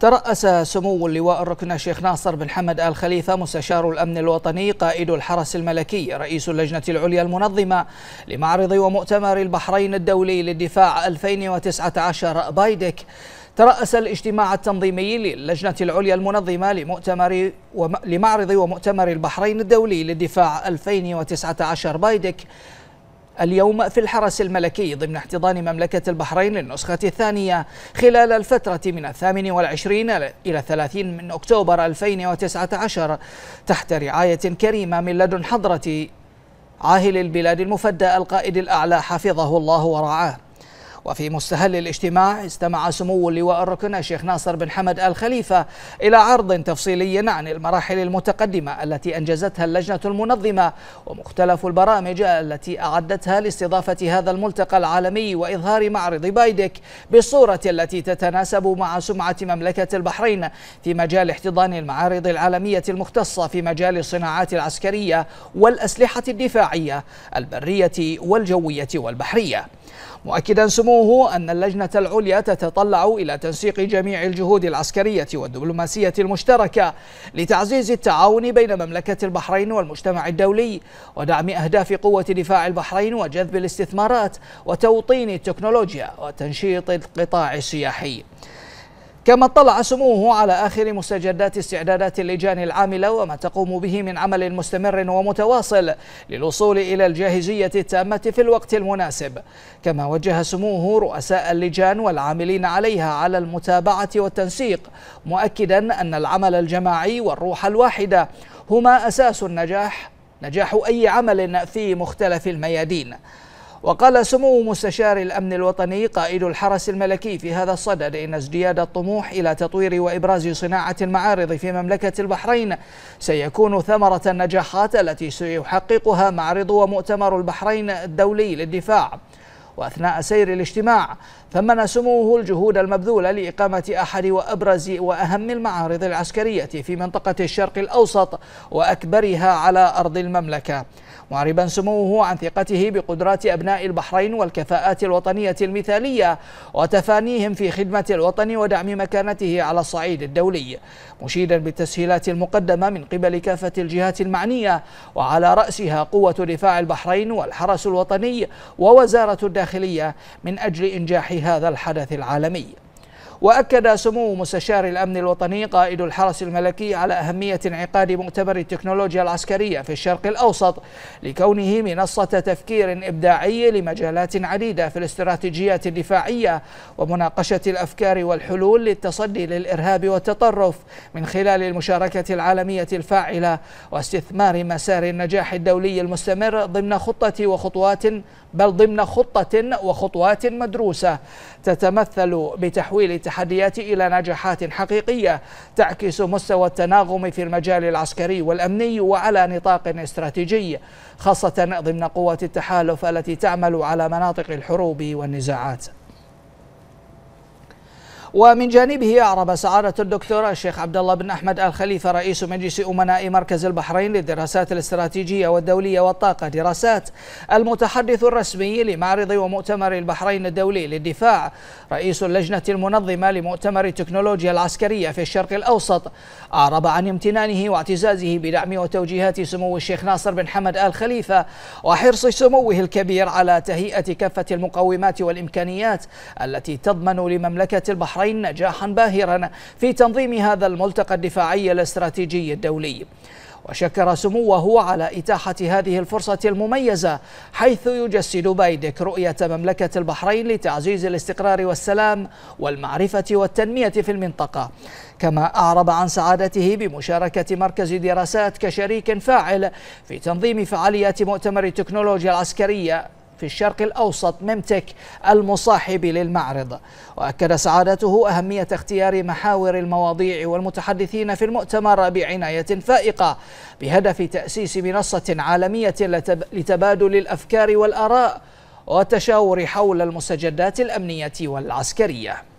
ترأس سمو اللواء الركن الشيخ ناصر بن حمد آل خليفة مستشار الأمن الوطني قائد الحرس الملكي رئيس اللجنة العليا المنظمة لمعرض ومؤتمر البحرين الدولي للدفاع 2019 بايدك ترأس الاجتماع التنظيمي للجنة العليا المنظمة لمؤتمر وم... لمعرض ومؤتمر البحرين الدولي للدفاع 2019 بايدك اليوم في الحرس الملكي ضمن احتضان مملكة البحرين للنسخة الثانية خلال الفترة من الثامن والعشرين إلى الثلاثين من أكتوبر 2019 تحت رعاية كريمة من لدن حضرة عاهل البلاد المفدى القائد الأعلى حفظه الله ورعاه وفي مستهل الاجتماع استمع سمو اللواء الركن الشيخ ناصر بن حمد آل خليفة إلى عرض تفصيلي عن المراحل المتقدمة التي أنجزتها اللجنة المنظمة ومختلف البرامج التي أعدتها لاستضافة هذا الملتقى العالمي وإظهار معرض بايدك بالصورة التي تتناسب مع سمعة مملكة البحرين في مجال احتضان المعارض العالمية المختصة في مجال الصناعات العسكرية والأسلحة الدفاعية البرية والجوية والبحرية مؤكدا سموه أن اللجنة العليا تتطلع إلى تنسيق جميع الجهود العسكرية والدبلوماسية المشتركة لتعزيز التعاون بين مملكة البحرين والمجتمع الدولي ودعم أهداف قوة دفاع البحرين وجذب الاستثمارات وتوطين التكنولوجيا وتنشيط القطاع السياحي كما اطلع سموه على آخر مستجدات استعدادات اللجان العاملة وما تقوم به من عمل مستمر ومتواصل للوصول إلى الجاهزية التامة في الوقت المناسب كما وجه سموه رؤساء اللجان والعاملين عليها على المتابعة والتنسيق مؤكدا أن العمل الجماعي والروح الواحدة هما أساس النجاح نجاح أي عمل في مختلف الميادين وقال سمو مستشار الأمن الوطني قائد الحرس الملكي في هذا الصدد إن ازدياد الطموح إلى تطوير وإبراز صناعة المعارض في مملكة البحرين سيكون ثمرة النجاحات التي سيحققها معرض ومؤتمر البحرين الدولي للدفاع وأثناء سير الاجتماع ثمن سموه الجهود المبذولة لإقامة أحد وأبرز وأهم المعارض العسكرية في منطقة الشرق الأوسط وأكبرها على أرض المملكة معربا سموه عن ثقته بقدرات أبناء البحرين والكفاءات الوطنية المثالية وتفانيهم في خدمة الوطن ودعم مكانته على الصعيد الدولي مشيدا بالتسهيلات المقدمة من قبل كافة الجهات المعنية وعلى رأسها قوة دفاع البحرين والحرس الوطني ووزارة الداخلية الداخلية من أجل إنجاح هذا الحدث العالمي وأكد سمو مستشار الأمن الوطني قائد الحرس الملكي على أهمية انعقاد مؤتمر التكنولوجيا العسكرية في الشرق الأوسط لكونه منصة تفكير إبداعي لمجالات عديدة في الاستراتيجيات الدفاعية ومناقشة الأفكار والحلول للتصدي للإرهاب والتطرف من خلال المشاركة العالمية الفاعلة واستثمار مسار النجاح الدولي المستمر ضمن خطة وخطوات بل ضمن خطة وخطوات مدروسة تتمثل بتحويل التحديات إلى نجاحات حقيقية تعكس مستوى التناغم في المجال العسكري والأمني وعلى نطاق استراتيجي خاصة ضمن قوات التحالف التي تعمل على مناطق الحروب والنزاعات ومن جانبه أعرب سعادة الدكتور الشيخ عبد الله بن أحمد آل خليفة رئيس مجلس أمناء مركز البحرين للدراسات الاستراتيجية والدولية والطاقة دراسات المتحدث الرسمي لمعرض ومؤتمر البحرين الدولي للدفاع رئيس اللجنة المنظمة لمؤتمر التكنولوجيا العسكرية في الشرق الأوسط أعرب عن امتنانه واعتزازه بدعم وتوجيهات سمو الشيخ ناصر بن حمد آل خليفة وحرص سموه الكبير على تهيئة كافة المقومات والإمكانيات التي تضمن لمملكة البحرين البحرين نجاحا باهرا في تنظيم هذا الملتقى الدفاعي الاستراتيجي الدولي وشكر سموه على إتاحة هذه الفرصة المميزة حيث يجسد بايدك رؤية مملكة البحرين لتعزيز الاستقرار والسلام والمعرفة والتنمية في المنطقة كما أعرب عن سعادته بمشاركة مركز دراسات كشريك فاعل في تنظيم فعاليات مؤتمر التكنولوجيا العسكرية في الشرق الأوسط ممتك المصاحب للمعرض وأكد سعادته أهمية اختيار محاور المواضيع والمتحدثين في المؤتمر بعناية فائقة بهدف تأسيس منصة عالمية لتبادل الأفكار والآراء والتشاور حول المستجدات الأمنية والعسكرية